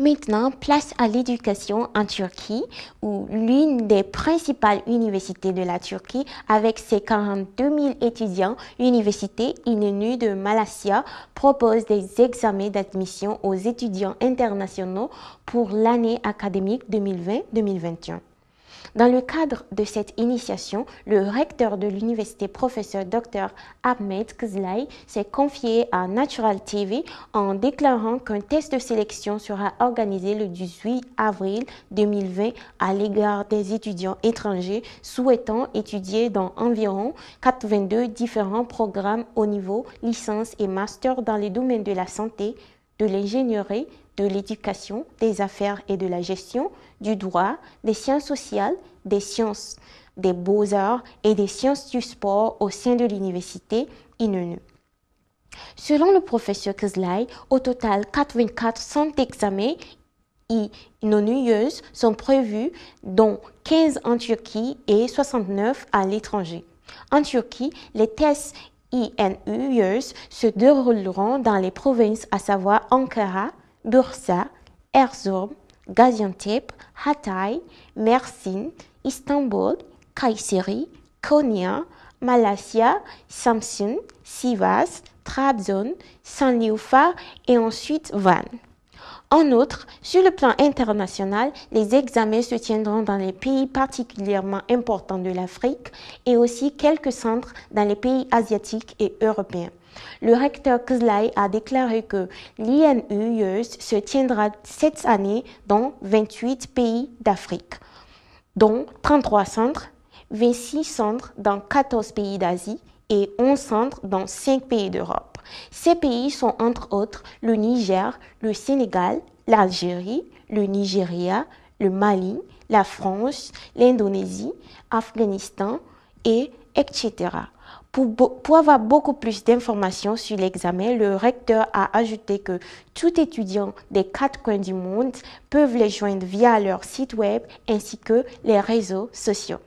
Maintenant, place à l'éducation en Turquie, où l'une des principales universités de la Turquie, avec ses 42 000 étudiants, l'université INENU de Malassia propose des examens d'admission aux étudiants internationaux pour l'année académique 2020-2021. Dans le cadre de cette initiation, le recteur de l'université, professeur Dr Ahmed Kzlai, s'est confié à Natural TV en déclarant qu'un test de sélection sera organisé le 18 avril 2020 à l'égard des étudiants étrangers souhaitant étudier dans environ 82 différents programmes au niveau licence et master dans les domaines de la santé, de l'ingénierie, de l'éducation, des affaires et de la gestion, du droit, des sciences sociales, des sciences, des beaux-arts et des sciences du sport au sein de l'université INUNU. Selon le professeur Kuzlai, au total 84 centres d'examen inonnuyeuses sont prévus, dont 15 en Turquie et 69 à l'étranger. En Turquie, les tests INUEUS se dérouleront dans les provinces, à savoir Ankara, Bursa, Erzurum, Gaziantep, Hatay, Mersin, Istanbul, Kayseri, Konya, Malasia, Samsun, Sivas, Trabzon, Sanliurfa et ensuite Van. En outre, sur le plan international, les examens se tiendront dans les pays particulièrement importants de l'Afrique et aussi quelques centres dans les pays asiatiques et européens. Le recteur Kzlai a déclaré que l'INU e se tiendra cette année dans 28 pays d'Afrique, dont 33 centres, 26 centres dans 14 pays d'Asie et 11 centres dans 5 pays d'Europe. Ces pays sont entre autres le Niger, le Sénégal, l'Algérie, le Nigeria, le Mali, la France, l'Indonésie, Afghanistan et etc. Pour, avoir beaucoup plus d'informations sur l'examen, le recteur a ajouté que tout étudiant des quatre coins du monde peuvent les joindre via leur site web ainsi que les réseaux sociaux.